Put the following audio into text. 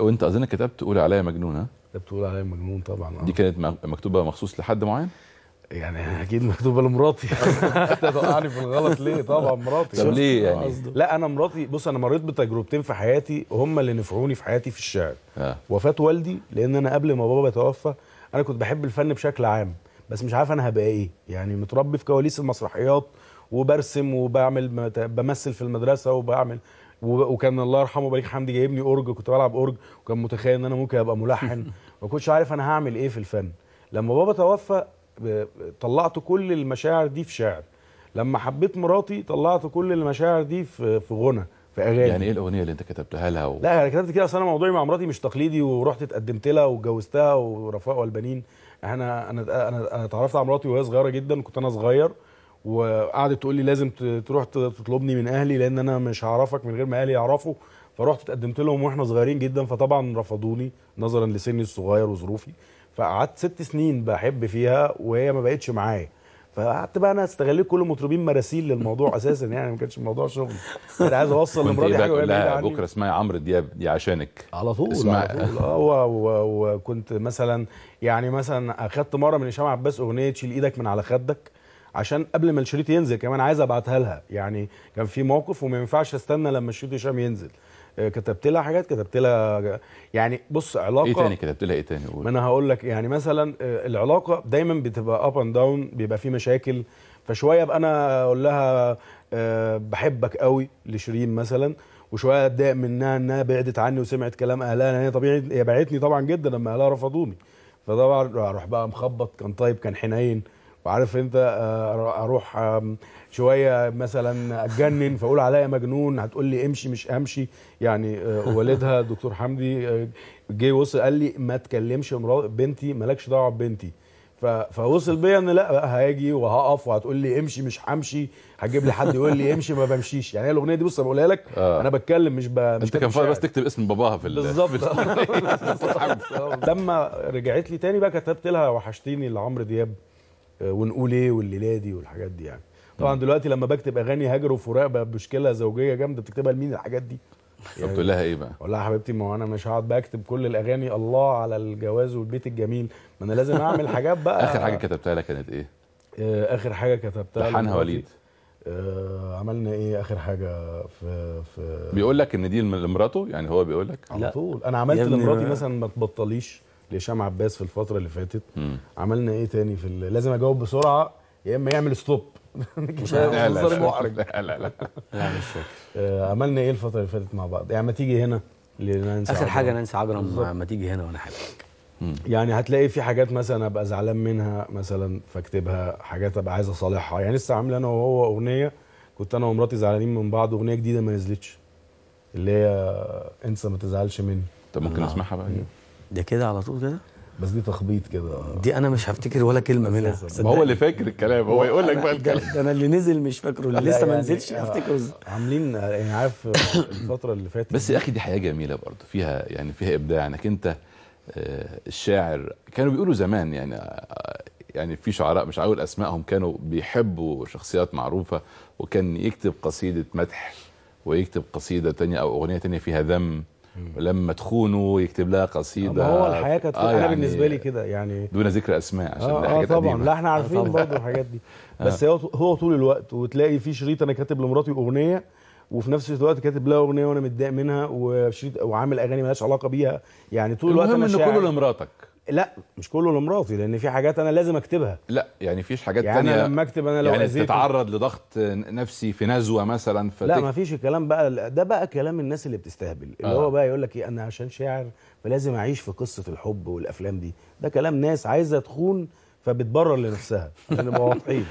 وانت اظن كتبت قول عليا مجنون ها؟ كتبت قول عليا مجنون طبعا دي آه. كانت مكتوبه مخصوص لحد معين؟ يعني اكيد مكتوبه لمراتي انت توقعني في الغلط ليه طبعا مراتي طب ليه يعني آه. لا انا مراتي بص انا مريت بتجربتين في حياتي هم اللي نفعوني في حياتي في الشعر آه. وفاه والدي لان انا قبل ما بابا يتوفى انا كنت بحب الفن بشكل عام بس مش عارف انا هبقى ايه يعني متربي في كواليس المسرحيات وبرسم وبعمل بمثل في المدرسه وبعمل وكان الله يرحمه ويبارك حمدي جايبني اورج كنت بلعب اورج وكان متخيل ان انا ممكن ابقى ملحن ما كنتش عارف انا هعمل ايه في الفن لما بابا توفى طلعت كل المشاعر دي في شعر لما حبيت مراتي طلعت كل المشاعر دي في في غنى في اغاني يعني ايه الاغنيه اللي انت كتبتها لها و... لا انا كتبت كده اصل انا موضوعي مع مراتي مش تقليدي ورحت اتقدمت لها واتجوزتها ورفاء والبنين انا انا انا اتعرفت على مراتي وهي صغيره جدا كنت انا صغير وقعدت تقول لي لازم تروح تطلبني من اهلي لان انا مش هعرفك من غير ما اهلي يعرفوا فرحت اتقدمت لهم واحنا صغيرين جدا فطبعا رفضوني نظرا لسني الصغير وظروفي فقعدت ست سنين بحب فيها وهي ما بقتش معايا فقعدت بقى انا استغليت كل مطربين مراسيل للموضوع اساسا يعني ما كانش الموضوع شغل انا عايز اوصل لمراتي إيه حاجه لا بكره اسمها عمرو دياب دي عشانك على طول اسمع على طول اه وكنت مثلا يعني مثلا اخدت مره من هشام عباس اغنيه شيل ايدك من على خدك عشان قبل ما الشريط ينزل كمان عايز ابعتها لها يعني كان في موقف وما ينفعش استنى لما الشريط هشام ينزل آه، كتبت لها حاجات كتبت لها يعني بص علاقه ايه تاني كتبت لها ايه تاني قول ما انا هقول لك يعني مثلا آه، العلاقه دايما بتبقى اب اند داون بيبقى في مشاكل فشويه ابقى انا اقول لها آه، بحبك قوي لشيرين مثلا وشويه اتضايق منها انها بعدت عني وسمعت كلام اهلها لان هي طبيعي هي بعتني طبعا جدا لما اهلها رفضوني فطبعا اروح بقى مخبط كان طيب كان حنين وعارف انت آه، اروح شويه مثلا اتجنن فاقول عليا مجنون هتقول لي امشي مش امشي يعني آه، والدها دكتور حمدي آه، جه وصل قال لي ما تكلمش بنتي مالكش دعوه ببنتي فوصل بيا ان لا بقى هاجي وهقف وهتقول لي امشي مش همشي هجيب لي حد يقول لي امشي ما بمشيش يعني هي الاغنيه دي بص انا بقولها لك انا بتكلم مش ب... مش انت كان فاضي بس تكتب اسم باباها في بالظبط لما رجعت لي تاني بقى كتبت لها وحشتيني لعمرو دياب آه، ونقول ايه والليلادي والحاجات دي يعني طبعا دلوقتي لما بكتب اغاني هاجر وفراق بقى بمشكله زوجيه جامده بتكتبها لمين الحاجات دي يعني طب بتقول لها ايه بقى؟ اقول يا حبيبتي ما هو انا مش هقعد بكتب كل الاغاني الله على الجواز والبيت الجميل ما انا لازم اعمل حاجات بقى اخر حاجه كتبتها لها كانت ايه؟ آه، اخر حاجه كتبتها لحنها وليد آه عملنا ايه اخر حاجه في في بيقول لك ان دي لمراته يعني هو بيقول لك على طول انا عملت لمراتي مثلا ما تبطليش لهشام عباس في الفتره اللي فاتت مم. عملنا ايه تاني في لازم اجاوب بسرعه يا اما يعمل ستوب مش لا لا لا لا لا مش آه، عملنا ايه الفتره اللي فاتت مع بعض يعني ما تيجي هنا لننسى اخر حاجه ننسى عجرم ما تيجي هنا وانا حبيبك يعني هتلاقي في حاجات مثلا ابقى زعلان منها مثلا فاكتبها حاجات ابقى عايز اصالحها يعني لسه عامل انا وهو اغنيه كنت انا ومراتي زعلانين من بعض اغنيه جديده ما نزلتش اللي هي آه، انسى ما تزعلش مني طب ممكن اسمعها آه. بقى ده كده على طول كده بس دي تخبيط كده آه. دي انا مش هفتكر ولا كلمه منها ما هو اللي فاكر الكلام هو يقول لك بقى الكلام ده انا اللي نزل مش فاكره اللي لسه يعني ما نزلش آه، هفتكره عاملين يعني عارف الفتره اللي فاتت بس يا اخي دي حياه جميله برضه فيها يعني فيها ابداع انك انت آه، الشاعر كانوا بيقولوا زمان يعني يعني في شعراء مش عاول اسمائهم كانوا بيحبوا شخصيات معروفه وكان يكتب قصيده مدح ويكتب قصيده تانية او اغنيه تانية فيها ذم لما تخونه يكتب لها قصيده هو الحياه كانت آه انا يعني بالنسبه لي كده يعني دون ذكر اسماء عشان آه, آه طبعا قديمة. لا احنا عارفين آه برضه الحاجات دي آه. بس هو هو طول الوقت وتلاقي في شريط انا كاتب لمراتي اغنيه وفي نفس الوقت كاتب لها اغنيه وانا متضايق منها وشريط وعامل اغاني مالهاش علاقه بيها يعني طول الوقت انا المهم ان كله لمراتك لا مش كله لمراتي لان في حاجات انا لازم اكتبها لا يعني فيش حاجات يعني تانية لما اكتب انا لو يعني تتعرض لضغط نفسي في نزوه مثلا فتك... لا ما فيش الكلام بقى ده بقى كلام الناس اللي بتستهبل اللي آه. هو بقى يقول لك ايه انا عشان شاعر فلازم اعيش في قصه الحب والافلام دي ده كلام ناس عايزه تخون فبتبرر لنفسها عشان نبقى واضحين